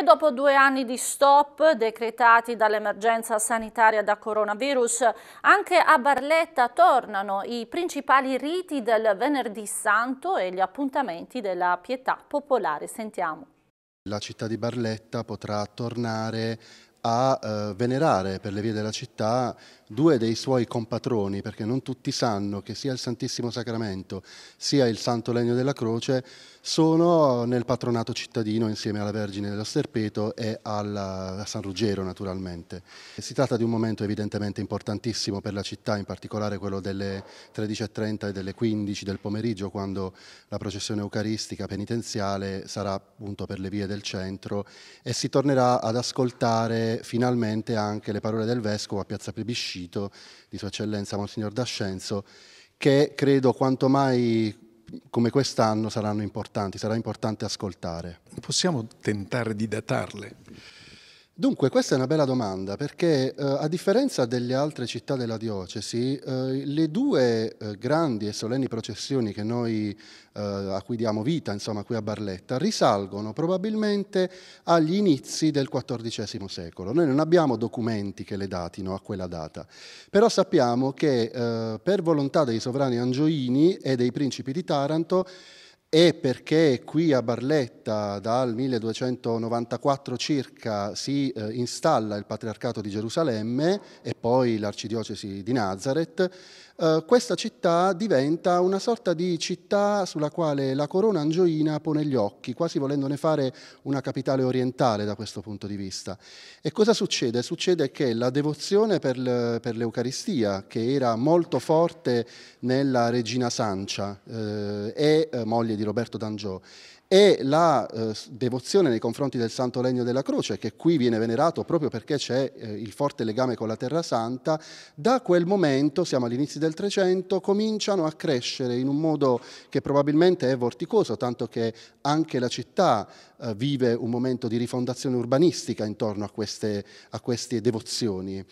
E dopo due anni di stop decretati dall'emergenza sanitaria da coronavirus, anche a Barletta tornano i principali riti del venerdì santo e gli appuntamenti della pietà popolare. Sentiamo. La città di Barletta potrà tornare a eh, venerare per le vie della città due dei suoi compatroni, perché non tutti sanno che sia il Santissimo Sacramento sia il Santo Legno della Croce sono nel patronato cittadino insieme alla Vergine dello Sterpeto e alla, a San Ruggero naturalmente. Si tratta di un momento evidentemente importantissimo per la città, in particolare quello delle 13.30 e delle 15 del pomeriggio, quando la processione eucaristica penitenziale sarà appunto per le vie del centro e si tornerà ad ascoltare finalmente anche le parole del Vescovo a Piazza Plebiscito cito, di Sua Eccellenza Monsignor D'Ascenzo, che credo quanto mai come quest'anno saranno importanti, sarà importante ascoltare. Possiamo tentare di datarle? Dunque, questa è una bella domanda perché eh, a differenza delle altre città della diocesi, eh, le due eh, grandi e solenni processioni noi, eh, a cui diamo vita, insomma, qui a Barletta, risalgono probabilmente agli inizi del XIV secolo. Noi non abbiamo documenti che le datino a quella data, però sappiamo che eh, per volontà dei sovrani angioini e dei principi di Taranto e perché qui a Barletta dal 1294 circa si eh, installa il Patriarcato di Gerusalemme e poi l'Arcidiocesi di Nazareth, eh, questa città diventa una sorta di città sulla quale la corona angioina pone gli occhi, quasi volendone fare una capitale orientale da questo punto di vista. E cosa succede? Succede che la devozione per, l'Eucaristia, che era molto forte nella regina Sancia eh, e eh, moglie di di Roberto d'Angiò e la eh, devozione nei confronti del Santo Legno della Croce, che qui viene venerato proprio perché c'è eh, il forte legame con la Terra Santa, da quel momento, siamo all'inizio del Trecento, cominciano a crescere in un modo che probabilmente è vorticoso, tanto che anche la città eh, vive un momento di rifondazione urbanistica intorno a queste, a queste devozioni.